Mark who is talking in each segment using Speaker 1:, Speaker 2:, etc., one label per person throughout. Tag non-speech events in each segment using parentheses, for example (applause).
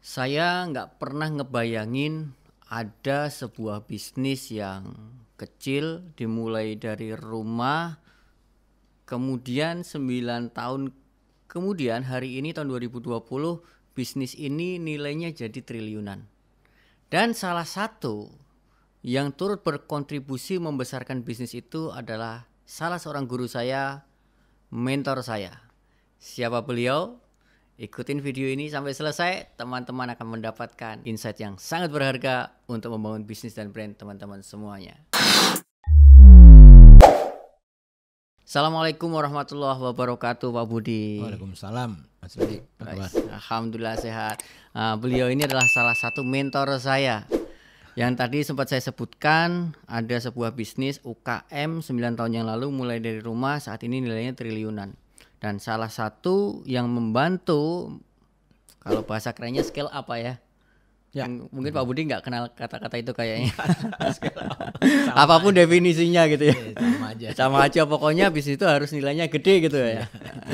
Speaker 1: Saya nggak pernah ngebayangin ada sebuah bisnis yang kecil dimulai dari rumah kemudian 9 tahun kemudian hari ini tahun 2020 bisnis ini nilainya jadi triliunan. Dan salah satu yang turut berkontribusi membesarkan bisnis itu adalah salah seorang guru saya, mentor saya. Siapa beliau? Ikutin video ini sampai selesai, teman-teman akan mendapatkan insight yang sangat berharga untuk membangun bisnis dan brand teman-teman semuanya. Assalamualaikum warahmatullahi wabarakatuh Pak Budi. Waalaikumsalam Mas Budi. Alhamdulillah sehat. Uh, beliau ini adalah salah satu mentor saya. Yang tadi sempat saya sebutkan ada sebuah bisnis UKM 9 tahun yang lalu mulai dari rumah saat ini nilainya triliunan dan salah satu yang membantu kalau bahasa kerennya skill apa ya? Ya. Yang mungkin Pak Budi nggak kenal kata-kata itu kayaknya. (laughs) Apapun aja. definisinya gitu ya. Iya, sama aja. (laughs) Sama aja pokoknya bis itu harus nilainya gede gitu ya. Iya.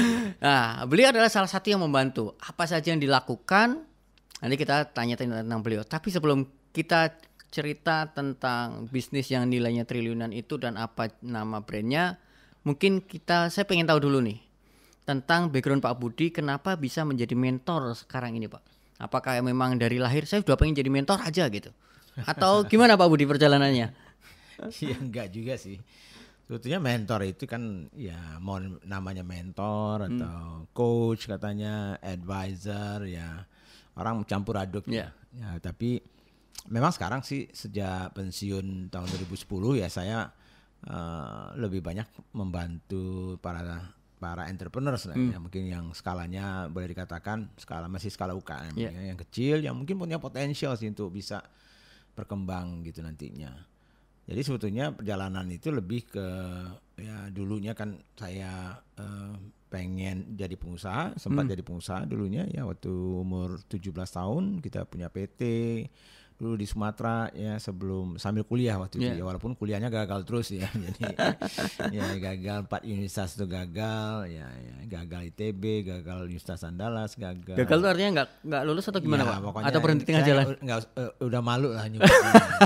Speaker 1: (laughs) nah, beliau adalah salah satu yang membantu. Apa saja yang dilakukan nanti kita tanya tentang beliau. Tapi sebelum kita cerita tentang bisnis yang nilainya triliunan itu dan apa nama brandnya, mungkin kita saya pengen tahu dulu nih tentang background Pak Budi kenapa bisa menjadi mentor sekarang ini Pak? Apakah memang dari lahir saya sudah pengen jadi mentor aja gitu?
Speaker 2: Atau (laughs) gimana
Speaker 1: Pak Budi perjalanannya?
Speaker 2: Iya enggak juga sih. Sebetulnya mentor itu kan ya mau namanya mentor hmm. atau coach katanya, advisor ya orang campur aduk yeah. Iya. ya. Tapi memang sekarang sih sejak pensiun tahun 2010 ya saya uh, lebih banyak membantu para para entrepreneurs lah, ya. hmm. ya, mungkin yang skalanya boleh dikatakan skala masih skala UKM yeah. ya, yang kecil yang mungkin punya potensial sih untuk bisa berkembang gitu nantinya. Jadi sebetulnya perjalanan itu lebih ke ya dulunya kan saya uh, pengen jadi pengusaha, sempat hmm. jadi pengusaha dulunya ya waktu umur 17 tahun kita punya PT, dulu di Sumatera ya sebelum sambil kuliah waktu yeah. itu ya. ya walaupun kuliahnya gagal terus ya (laughs) jadi ya gagal empat universitas itu gagal ya, ya gagal ITB gagal Universitas Andalas gagal gagal tuh artinya nggak nggak lulus atau gimana ya, pak pokoknya, atau berhenti tengah jalan nggak uh, udah malu lah nyebut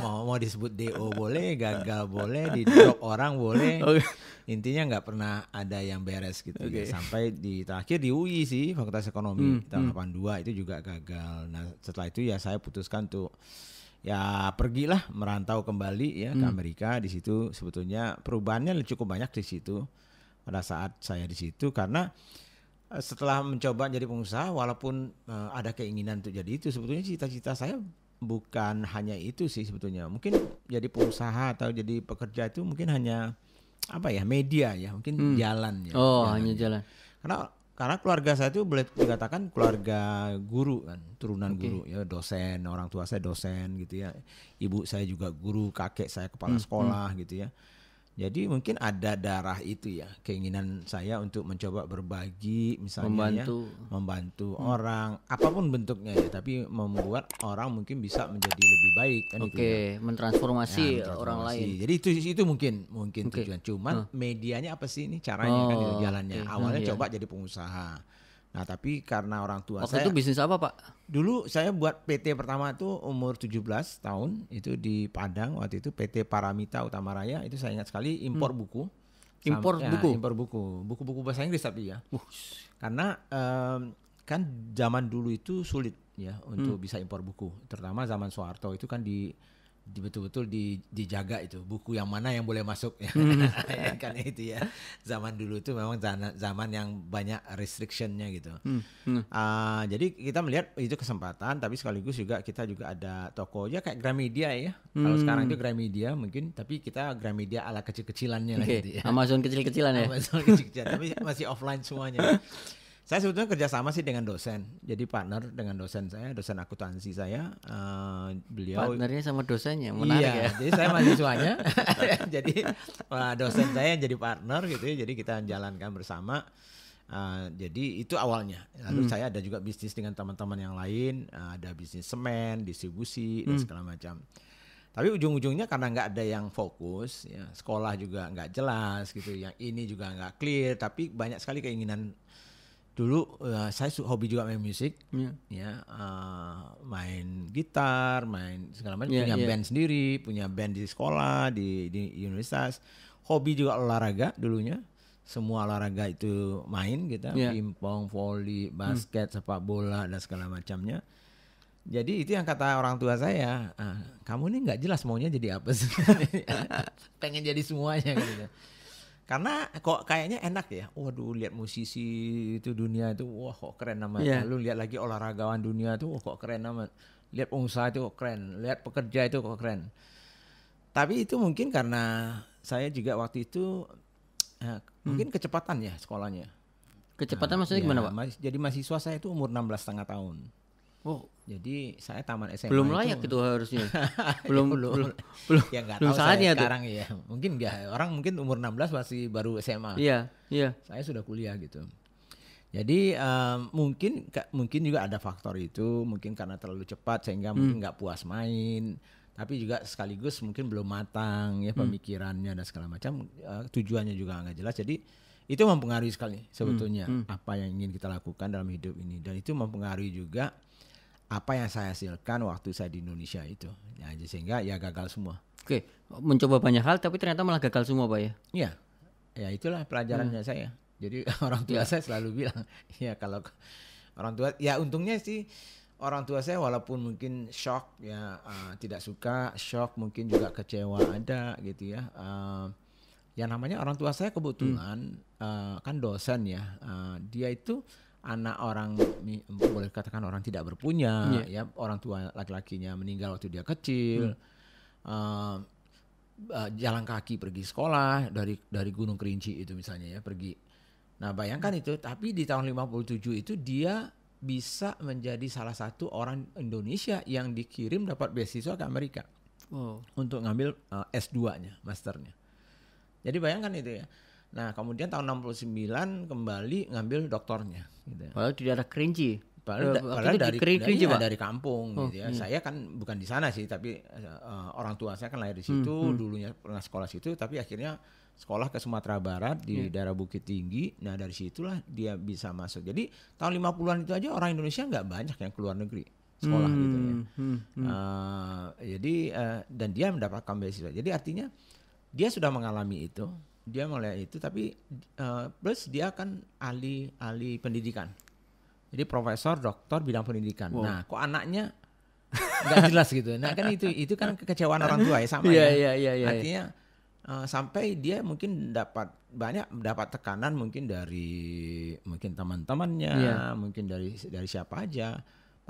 Speaker 2: mau mau disebut DO boleh gagal boleh di orang boleh (laughs) oh, intinya nggak pernah ada yang beres gitu okay. ya. sampai di terakhir di UI sih Fakultas Ekonomi hmm. tahun hmm. 82 itu juga gagal. Nah setelah itu ya saya putuskan tuh ya pergilah merantau kembali ya hmm. ke Amerika di situ sebetulnya perubahannya cukup banyak di situ pada saat saya di situ karena eh, setelah mencoba jadi pengusaha walaupun eh, ada keinginan untuk jadi itu sebetulnya cita-cita saya bukan hanya itu sih sebetulnya mungkin jadi pengusaha atau jadi pekerja itu mungkin hanya apa ya media ya mungkin hmm. jalan ya. Oh jalan. hanya ya. jalan. Karena karena keluarga saya itu boleh dikatakan keluarga guru kan turunan okay. guru ya dosen orang tua saya dosen gitu ya ibu saya juga guru kakek saya kepala hmm. hmm. sekolah hmm. gitu ya jadi mungkin ada darah itu ya keinginan saya untuk mencoba berbagi misalnya ya, membantu ya, membantu hmm. orang apapun bentuknya ya tapi membuat orang mungkin bisa menjadi lebih baik kan gitu Oke, okay. ya. mentransformasi, ya, mentransformasi orang lain. Jadi itu itu mungkin mungkin okay. tujuan cuman huh. medianya apa sih ini caranya kan gitu, oh, kan jalannya. Okay. Awalnya hmm, coba iya. jadi pengusaha Nah, tapi karena orang tua Waktu saya itu bisnis apa, Pak? Dulu saya buat PT pertama itu umur 17 tahun, itu di Padang waktu itu PT Paramita Utama Raya, itu saya ingat sekali impor hmm. buku. impor ya, buku. Impor buku. Buku-buku bahasa Inggris tapi ya. Uh. Karena um, kan zaman dulu itu sulit ya untuk hmm. bisa impor buku, terutama zaman Soeharto itu kan di di betul-betul di, dijaga itu buku yang mana yang boleh masuk ya (laughs) hmm. karena itu ya zaman dulu itu memang zaman, zaman yang banyak restrictionnya gitu hmm. Hmm. Uh, jadi kita melihat itu kesempatan tapi sekaligus juga kita juga ada toko ya kayak Gramedia ya hmm. kalau sekarang itu Gramedia mungkin tapi kita Gramedia ala kecil-kecilannya okay. gitu ya Amazon kecil-kecilan ya Amazon kecil-kecilan tapi masih offline semuanya (laughs) Saya sebetulnya kerjasama sih dengan dosen, jadi partner dengan dosen saya, dosen akuntansi saya. Uh, beliau partnernya sama dosennya, menarik iya, ya. Jadi saya mahasiswanya, (laughs) jadi uh, dosen saya jadi partner gitu ya. Jadi kita jalankan bersama. Uh, jadi itu awalnya. Lalu hmm. saya ada juga bisnis dengan teman-teman yang lain, uh, ada bisnis semen, distribusi hmm. dan segala macam tapi ujung-ujungnya karena nggak ada yang fokus ya sekolah juga nggak jelas gitu yang ini juga nggak clear tapi banyak sekali keinginan dulu uh, saya hobi juga main musik yeah. ya uh, main gitar main segala macam yeah, punya yeah. band sendiri punya band di sekolah di di universitas hobi juga olahraga dulunya semua olahraga itu main gitu yeah. pingpong volley hmm. basket hmm. sepak bola dan segala macamnya jadi itu yang kata orang tua saya ah, kamu ini nggak jelas maunya jadi apa sih (laughs) pengen jadi semuanya gitu karena kok kayaknya enak ya. Waduh, lihat musisi itu dunia itu wah kok keren namanya Yeah. Lalu lihat lagi olahragawan dunia itu wah kok keren namanya Lihat pengusaha itu kok keren, lihat pekerja itu kok keren. Tapi itu mungkin karena saya juga waktu itu eh, hmm. mungkin kecepatan ya sekolahnya. Kecepatan nah, maksudnya ya, gimana, Pak? Jadi mahasiswa saya itu umur 16 setengah tahun. Oh, jadi saya taman SMA belum layak itu, itu harusnya. (laughs) Iya, belum, ya, belum belum belum ya belum tahu saatnya sekarang ya. Mungkin nggak orang mungkin umur 16 masih baru SMA. Iya, iya. Saya sudah kuliah gitu. Jadi um, mungkin mungkin juga ada faktor itu, mungkin karena terlalu cepat sehingga hmm. mungkin nggak puas main, tapi juga sekaligus mungkin belum matang ya hmm. pemikirannya hmm. dan segala macam, uh, tujuannya juga nggak jelas. Jadi itu mempengaruhi sekali sebetulnya hmm. Hmm. apa yang ingin kita lakukan dalam hidup ini dan itu mempengaruhi juga apa yang saya hasilkan waktu saya di Indonesia
Speaker 1: itu ya, sehingga ya gagal semua oke mencoba banyak hal tapi ternyata malah gagal semua pak ya
Speaker 2: iya ya itulah pelajarannya hmm. saya jadi (laughs) orang tua ya. saya selalu bilang (laughs) ya kalau orang tua ya untungnya sih orang tua saya walaupun mungkin shock ya uh, tidak suka shock mungkin juga kecewa ada gitu ya uh, eh, yang namanya orang tua saya kebetulan hmm. uh, kan dosen ya uh, dia itu anak orang boleh katakan orang tidak berpunya yeah. ya orang tua laki-lakinya meninggal waktu dia kecil hmm. uh, uh, jalan kaki pergi sekolah dari dari Gunung Kerinci itu misalnya ya pergi nah bayangkan itu tapi di tahun 57 itu dia bisa menjadi salah satu orang Indonesia yang dikirim dapat beasiswa ke Amerika oh. untuk ngambil uh, eh, S2-nya masternya jadi bayangkan itu ya nah kemudian tahun 69 kembali ngambil doktornya gitu. Padahal
Speaker 1: di daerah Kerinci. Padahal, padahal dari, kerinci, dari, ya, dari kampung oh, gitu ya. Iya. Saya
Speaker 2: kan bukan di sana sih, tapi uh, orang tua saya kan lahir di situ, hmm, hmm. dulunya pernah sekolah situ, tapi akhirnya sekolah ke Sumatera Barat di hmm. daerah Bukit Tinggi. Nah dari situlah dia bisa masuk. Jadi tahun 50-an itu aja orang Indonesia nggak banyak yang keluar negeri
Speaker 1: sekolah hmm, gitu ya. Hmm, hmm.
Speaker 2: Uh, jadi uh, dan dia mendapatkan beasiswa. Jadi artinya dia sudah mengalami itu dia mulai itu tapi uh, plus dia kan ahli ahli pendidikan jadi profesor doktor bidang pendidikan wow. nah kok anaknya nggak (laughs) jelas gitu nah kan itu itu kan kekecewaan orang tua ya sama yeah, ya yeah, yeah, yeah, artinya yeah. Uh, sampai dia mungkin dapat banyak dapat tekanan mungkin dari mungkin teman-temannya yeah. mungkin dari dari siapa aja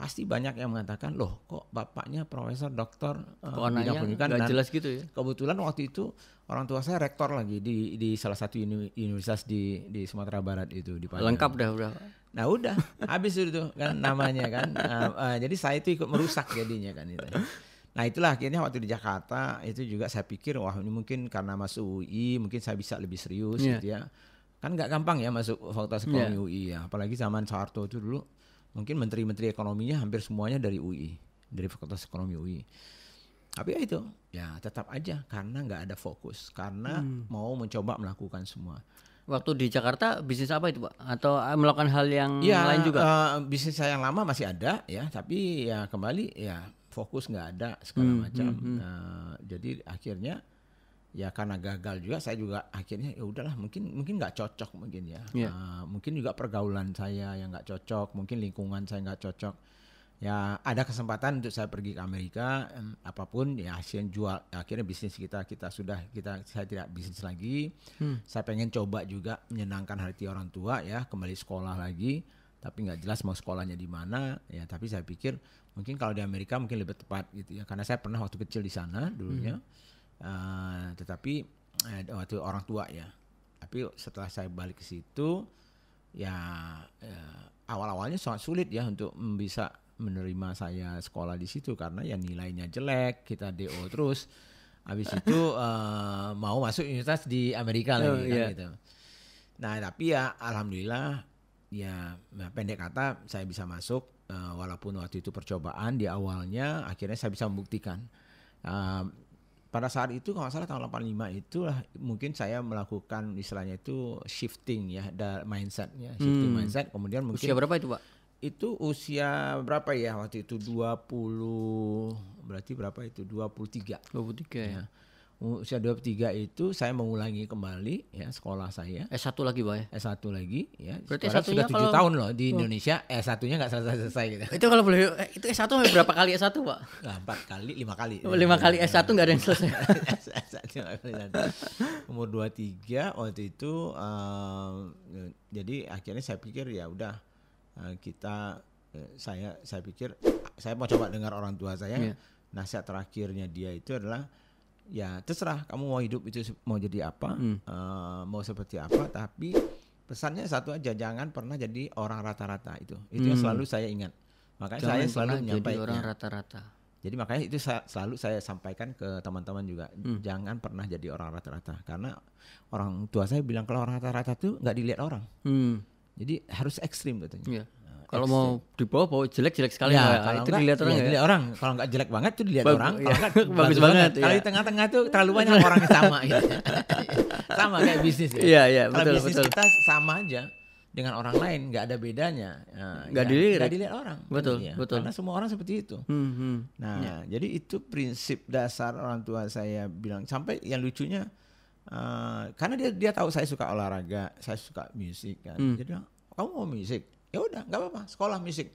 Speaker 2: pasti banyak yang mengatakan loh kok bapaknya profesor doktor uh, bidang pendidikan dan jelas gitu ya kebetulan waktu itu orang tua saya rektor lagi di di salah satu universitas di di Sumatera Barat itu di Padang. lengkap dah udah nah udah habis itu kan namanya kan uh, uh, jadi saya itu ikut merusak jadinya kan itu nah itulah akhirnya waktu di Jakarta itu juga saya pikir wah ini mungkin karena masuk UI mungkin saya bisa lebih serius yeah. gitu ya kan nggak gampang ya masuk fakultas ekonomi yeah. Iya. UI ya apalagi zaman Soeharto itu dulu mungkin menteri-menteri ekonominya hampir semuanya dari UI dari Fakultas Ekonomi UI tapi ya itu ya tetap aja karena nggak ada fokus karena hmm. mau mencoba melakukan semua waktu
Speaker 1: di Jakarta bisnis apa itu pak atau eh, melakukan hal yang ya, lain juga uh,
Speaker 2: bisnis saya yang lama masih ada ya tapi ya kembali ya fokus nggak ada
Speaker 1: segala hmm, macam hmm, hmm.
Speaker 2: Uh, jadi akhirnya ya karena gagal juga saya juga akhirnya ya udahlah mungkin mungkin nggak cocok mungkin ya yeah. Iya. uh, mungkin juga pergaulan saya yang nggak cocok mungkin lingkungan saya nggak cocok ya ada kesempatan untuk saya pergi ke Amerika apapun ya hasil jual ya akhirnya bisnis kita kita sudah kita saya tidak bisnis lagi hmm. saya pengen coba juga menyenangkan hati orang tua ya kembali sekolah lagi tapi nggak jelas mau sekolahnya di mana ya tapi saya pikir mungkin kalau di Amerika mungkin lebih tepat gitu ya karena saya pernah waktu kecil di sana dulunya hmm Uh, tetapi eh, waktu orang tua ya. Tapi setelah saya balik ke situ ya eh, awal-awalnya sangat sulit ya untuk bisa menerima saya sekolah di situ karena ya nilainya jelek, kita DO terus. Habis (laughs) itu uh, mau masuk universitas di Amerika oh, lagi kan yeah. gitu. Nah, tapi ya alhamdulillah ya, ya pendek kata saya bisa masuk uh, walaupun waktu itu percobaan di awalnya akhirnya saya bisa membuktikan uh, pada saat itu kalau salah tahun 85 itulah mungkin saya melakukan istilahnya itu shifting ya da mindsetnya shifting hmm. mindset kemudian mungkin usia berapa itu pak itu usia berapa ya waktu itu 20 berarti berapa itu 23 23 ya iya usia 23 itu saya mengulangi kembali ya sekolah saya. S1 lagi, Pak ya? S1 lagi ya. Berarti S1 sudah 7 kalau... tahun loh di oh. Indonesia S1-nya enggak selesai-selesai gitu. Itu
Speaker 1: kalau boleh eh, itu S1 berapa kali S1, Pak?
Speaker 2: Nah, 4 kali, 5 kali. 5 kali S1 enggak ada yang selesai. S1 (laughs) Umur 23 waktu itu um, jadi akhirnya saya pikir ya udah uh, kita uh, saya saya pikir saya mau coba dengar orang tua saya. Yeah. Nasihat terakhirnya dia itu adalah ya terserah kamu mau hidup itu mau jadi apa hmm. uh, mau seperti apa tapi pesannya satu aja jangan pernah jadi orang rata-rata itu itu hmm. yang selalu saya ingat makanya jangan saya selalu Jadi orang rata-rata jadi makanya itu sa selalu saya sampaikan ke teman-teman juga hmm. jangan pernah jadi orang rata-rata karena orang tua saya bilang kalau orang rata-rata tuh nggak dilihat orang hmm. jadi harus ekstrim katanya yeah kalau mau di bawah bawa jelek-jelek sekali ya, Kalau itu enggak, dilihat orang ya, ya. dilihat orang. Kalau nggak jelek banget tuh dilihat ba orang. (laughs) Kalau ya. bagus, bagus banget. Kalau ya. di tengah-tengah tuh terlalu banyak orang yang sama gitu. (laughs) sama kayak bisnis ya. Iya, iya, betul, bisnis betul. kita sama aja dengan orang lain nggak ada bedanya nggak ya, ya dilihat nggak dilihat orang betul ya. betul karena semua orang seperti itu hmm, hmm. nah ya. jadi itu prinsip dasar orang tua saya bilang sampai yang lucunya uh, karena dia dia tahu saya suka olahraga saya suka musik kan hmm. jadi kamu mau musik ya udah nggak apa-apa sekolah musik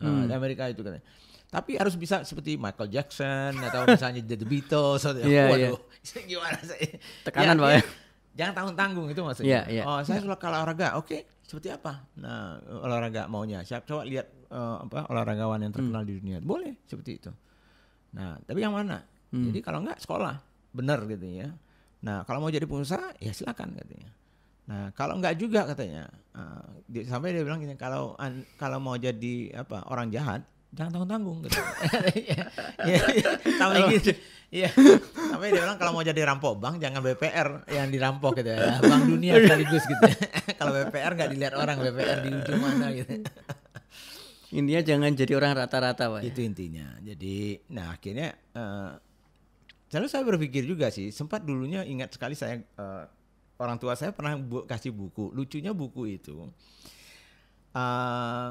Speaker 2: nah, hmm. di Amerika itu kan tapi harus bisa seperti Michael Jackson atau misalnya The Beatles atau yeah, waduh yeah. (laughs) gimana saya tekanan ya, pak ya, ya. jangan tanggung tanggung itu maksudnya yeah, yeah. oh saya suka olahraga oke okay. seperti apa nah olahraga maunya siap coba lihat uh, apa olahragawan yang terkenal hmm. di dunia boleh seperti itu nah tapi yang mana hmm. jadi kalau nggak sekolah benar gitu ya nah kalau mau jadi pengusaha ya silakan katanya Nah, kalau enggak juga katanya. Uh, sampai dia bilang gini, kalau an, kalau mau jadi apa orang jahat, jangan tanggung-tanggung gitu. (laughs) ya, ya, sampai gitu. Iya. Sampai dia bilang kalau mau jadi rampok bank jangan BPR yang dirampok gitu ya. Nah, bank dunia iya. sekaligus gitu. (laughs) kalau BPR enggak dilihat orang BPR di ujung mana gitu. Intinya jangan jadi orang rata-rata, Pak. Ya. Itu intinya. Jadi, nah akhirnya uh, eh, lalu saya berpikir juga sih, sempat dulunya ingat sekali saya uh, orang tua saya pernah bu kasih buku. Lucunya buku itu uh,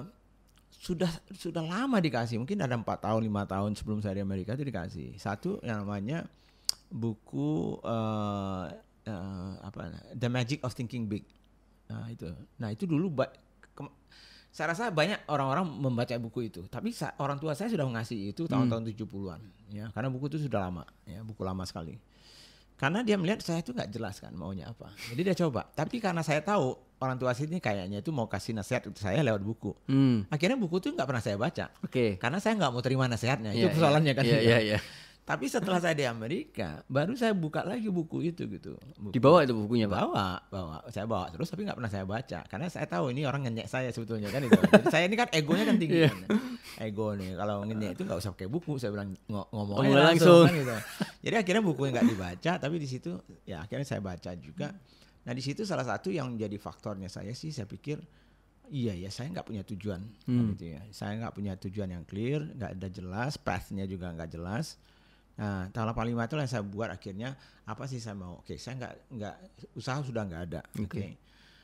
Speaker 2: sudah sudah lama dikasih. Mungkin ada empat tahun, lima tahun sebelum saya di Amerika itu dikasih. Satu yang namanya buku uh, uh, apa The Magic of Thinking Big. Nah, itu. Nah, itu dulu saya rasa banyak orang-orang membaca buku itu, tapi orang tua saya sudah mengasihi itu tahun-tahun hmm. 70-an ya, karena buku itu sudah lama ya, buku lama sekali karena dia melihat saya itu nggak jelas kan maunya apa jadi dia coba tapi karena saya tahu orang tua sini kayaknya itu mau kasih nasihat untuk saya lewat buku hmm. akhirnya buku itu nggak pernah saya baca okay. karena saya nggak mau terima nasihatnya yeah, itu iya, iya. persoalannya yeah, kan yeah, yeah, yeah. Tapi setelah saya di Amerika, baru saya buka lagi buku itu gitu. Buku. Dibawa itu bukunya, Pak? Bawa, bawa. Saya bawa terus tapi nggak pernah saya baca karena saya tahu ini orang ngenyek saya sebetulnya kan itu. saya ini kan egonya kan tinggi. Iya. kan. Ego nih, kalau ngenyek itu nggak usah pakai buku, saya bilang ng ngomong langsung, langsung kan gitu. Jadi akhirnya bukunya nggak dibaca, tapi di situ ya akhirnya saya baca juga. Nah, di situ salah satu yang jadi faktornya saya sih saya pikir iya ya saya nggak punya tujuan hmm. gitu ya saya nggak punya tujuan yang clear nggak ada jelas pathnya juga nggak jelas Nah, tahun 85 itu yang saya buat akhirnya apa sih saya mau? Oke, saya nggak nggak usaha sudah nggak ada. Oke. Okay. Okay.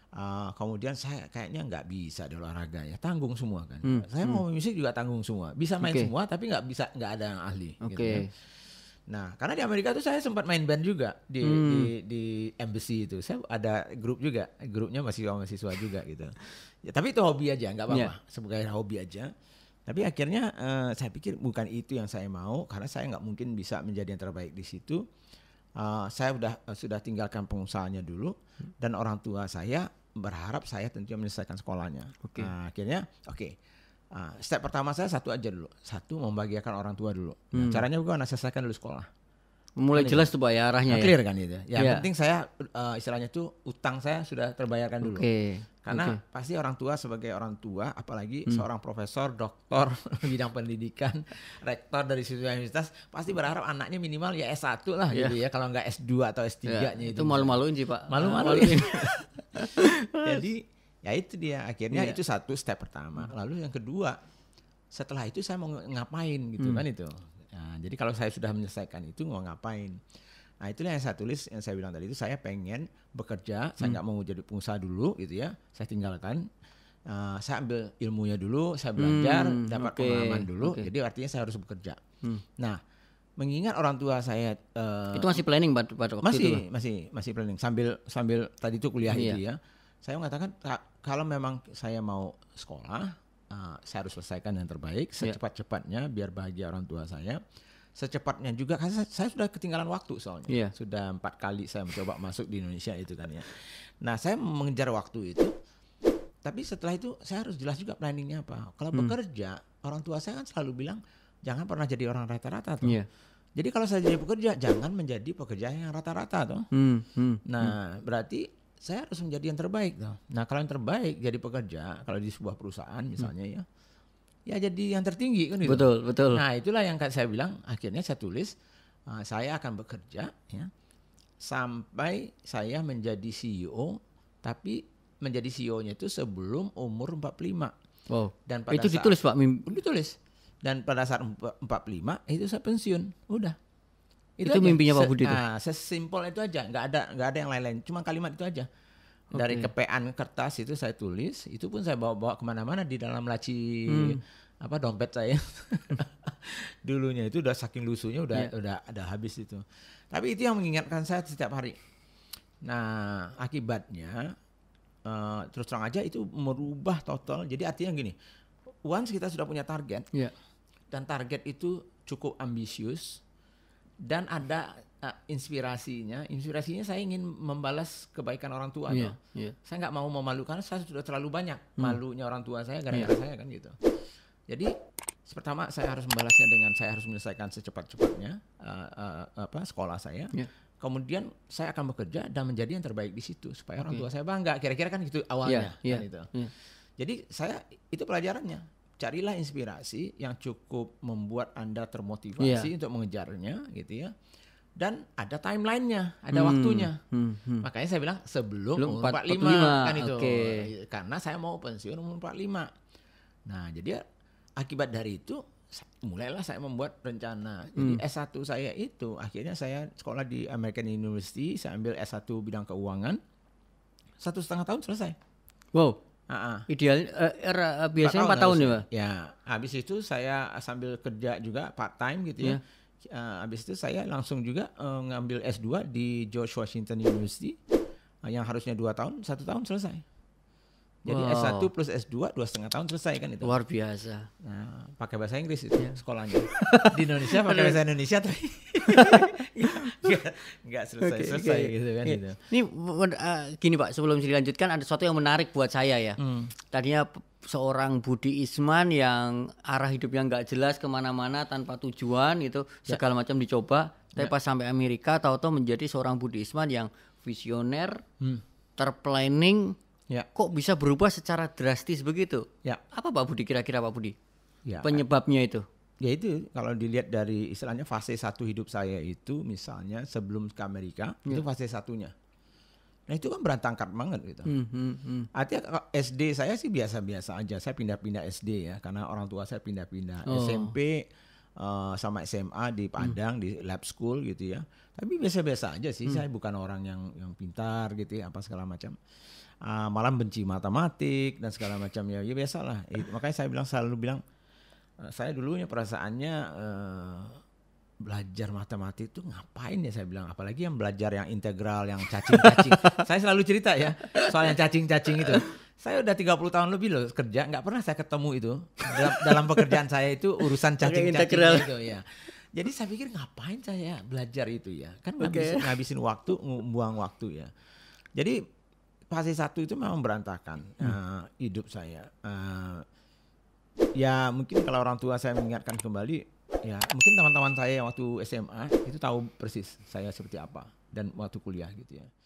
Speaker 2: Uh, kemudian saya kayaknya nggak bisa di olahraga ya, tanggung semua kan. Hmm, saya hmm. mau musik juga tanggung semua. Bisa main okay. semua tapi nggak bisa nggak ada yang ahli. Gitu Oke. Okay. Gitu, kan. Nah, karena di Amerika tuh saya sempat main band juga di hmm. di di embassy itu. Saya ada grup juga, grupnya masih mahasiswa juga gitu. Ya, tapi itu hobi aja, nggak apa-apa. Yeah. Sebagai hobi aja. Tapi akhirnya uh, saya pikir bukan itu yang saya mau karena saya nggak mungkin bisa menjadi yang terbaik di situ. Uh, saya sudah uh, eh, sudah tinggalkan pengusahanya dulu hmm. dan orang tua saya berharap saya tentunya menyelesaikan sekolahnya. Okay. Uh, akhirnya oke. Okay. Uh, step pertama saya satu aja dulu. Satu membahagiakan orang tua dulu. Nah, hmm. Nah, caranya bukan selesaikan dulu sekolah. Mulai kan jelas itu. tuh pak ya arahnya nah, ya. Clear kan itu. Yang yeah. penting saya uh, istilahnya tuh utang saya sudah terbayarkan dulu. Karena okay. pasti orang tua sebagai orang tua, apalagi hmm. seorang profesor, doktor (laughs) bidang pendidikan, rektor dari sebuah universitas, pasti berharap anaknya minimal ya S1 lah yeah. gitu iya. ya, kalau nggak S2 atau S3-nya iya. yeah. itu. Itu malu-maluin sih, Pak. Malu-maluin. (laughs) Jadi ya itu dia akhirnya yeah. itu satu step pertama. Hmm. Lalu yang kedua, setelah itu saya mau ngapain gitu hmm. kan itu. Nah, jadi kalau saya sudah menyelesaikan itu mau ngapain? Nah itulah yang saya tulis yang saya bilang tadi itu saya pengen bekerja, hmm. saya nggak mau jadi pengusaha dulu gitu ya, saya tinggalkan. Uh, saya ambil ilmunya dulu, saya hmm, belajar, hmm, dapat okay. pengalaman dulu. Okay. Jadi artinya saya harus bekerja. Hmm. Nah, mengingat orang tua saya uh, itu masih planning pada waktu masih, itu. Masih masih masih planning sambil sambil tadi itu kuliah iya. itu ya. Saya mengatakan kalau memang saya mau sekolah, uh, saya harus selesaikan yang terbaik iya. secepat-cepatnya biar bahagia orang tua saya secepatnya juga karena saya, saya sudah ketinggalan waktu soalnya yeah. sudah empat kali saya mencoba masuk di Indonesia itu kan ya nah saya mengejar waktu itu tapi setelah itu saya harus jelas juga planningnya apa kalau hmm. bekerja orang tua saya kan selalu bilang jangan pernah jadi orang rata-rata tuh yeah. jadi kalau saya jadi pekerja jangan menjadi pekerja yang rata-rata tuh
Speaker 1: hmm. Hmm. nah
Speaker 2: hmm. berarti saya harus menjadi yang terbaik tuh nah kalau yang terbaik jadi pekerja kalau di sebuah perusahaan misalnya hmm. ya ya jadi yang tertinggi kan gitu. Betul, betul. Nah, itulah yang saya bilang akhirnya saya tulis uh, saya akan bekerja ya sampai saya menjadi CEO tapi menjadi CEO-nya itu sebelum umur 45. Wow. Dan pada itu saat, ditulis Pak Mim. Ditulis. Dan pada saat 45 itu saya pensiun. Udah.
Speaker 1: Itu, itu mimpinya Pak Budi itu. Nah,
Speaker 2: sesimpel itu aja, nggak ada nggak ada yang lain-lain. Cuma kalimat itu aja dari okay. kepean kertas itu saya tulis, itu pun saya bawa-bawa kemana-mana di dalam laci hmm. apa dompet saya. (laughs) Dulunya itu udah saking lusunya udah yeah. udah ada habis itu. Tapi itu yang mengingatkan saya setiap hari. Nah akibatnya uh, terus terang aja itu merubah total. Jadi artinya gini, once kita sudah punya target yeah. dan target itu cukup ambisius dan ada uh, inspirasinya inspirasinya saya ingin membalas kebaikan orang tua yeah, yeah. saya nggak mau memalukan saya sudah terlalu banyak hmm. malunya orang tua saya gara-gara yeah. saya kan gitu jadi pertama saya harus membalasnya dengan saya harus menyelesaikan secepat-cepatnya uh, uh, apa sekolah saya yeah. kemudian saya akan bekerja dan menjadi yang terbaik di situ supaya orang tua saya bangga kira-kira kan gitu awalnya yeah, yeah, kan itu yeah. jadi saya itu pelajarannya carilah inspirasi yang cukup membuat anda termotivasi yeah. untuk mengejarnya gitu ya dan ada timelinenya, ada hmm, waktunya. Hmm, hmm. Makanya saya bilang sebelum, umur 45, 45 kan itu. Karena saya mau pensiun umur 45. Nah, jadi akibat dari itu mulailah saya membuat rencana. Jadi hmm. S1 saya itu akhirnya saya sekolah di American University, saya ambil S1 bidang keuangan. Satu
Speaker 1: setengah tahun selesai. Wow. Uh-uh. Ideal uh, era, eh, biasanya empat tahun, tahun ya, Pak? Ya,
Speaker 2: habis itu saya sambil kerja juga part time gitu ya. ya uh, habis itu saya langsung juga uh, ngambil S2 di George Washington University uh, yang harusnya dua tahun satu tahun selesai jadi wow. S1 plus S2 dua setengah tahun selesai kan itu luar biasa nah pakai bahasa Inggris itu ya. sekolahnya (laughs) di Indonesia pakai bahasa Indonesia tapi (laughs) (laughs) nggak selesai selesai okay. gitu kan okay. Iya. gitu.
Speaker 1: ini uh, gini pak sebelum dilanjutkan ada sesuatu yang menarik buat saya ya hmm. tadinya seorang Budi Isman yang arah hidupnya nggak jelas kemana-mana tanpa tujuan itu ya. segala macam dicoba tapi ya. pas sampai Amerika tahu-tahu menjadi seorang Budi Isman yang visioner hmm. terplanning ya. kok bisa berubah secara drastis begitu ya apa Pak Budi kira-kira Pak Budi ya. penyebabnya itu ya itu kalau dilihat dari istilahnya fase satu
Speaker 2: hidup saya itu misalnya sebelum ke Amerika ya. itu fase satunya Nah itu kan berantangkat banget gitu. Hmm, hmm, hmm. Artinya SD saya sih biasa-biasa aja. Saya pindah-pindah SD ya karena orang tua saya pindah-pindah. Oh. SMP uh, eh, sama SMA di hmm. Padang hmm. di lab school gitu ya. Tapi biasa-biasa aja sih. Hmm. Saya bukan orang yang yang pintar gitu ya, apa segala macam. Uh, ah, malam benci matematik dan segala macam ya. Ya biasalah. Makanya saya bilang selalu bilang uh, saya dulunya perasaannya uh, belajar matematik itu ngapain ya saya bilang apalagi yang belajar yang integral yang cacing-cacing (laughs) saya selalu cerita ya soal yang cacing-cacing itu saya udah 30 tahun lebih loh kerja nggak pernah saya ketemu itu dalam, dalam pekerjaan saya itu urusan cacing-cacing itu ya jadi saya pikir ngapain saya belajar itu ya kan okay. ngabisin, ngabisin waktu buang waktu ya jadi fase satu itu memang berantakan hmm. uh, hidup saya uh, ya mungkin kalau orang tua saya mengingatkan kembali ya mungkin teman-teman saya yang waktu SMA itu tahu persis saya seperti apa dan waktu kuliah gitu ya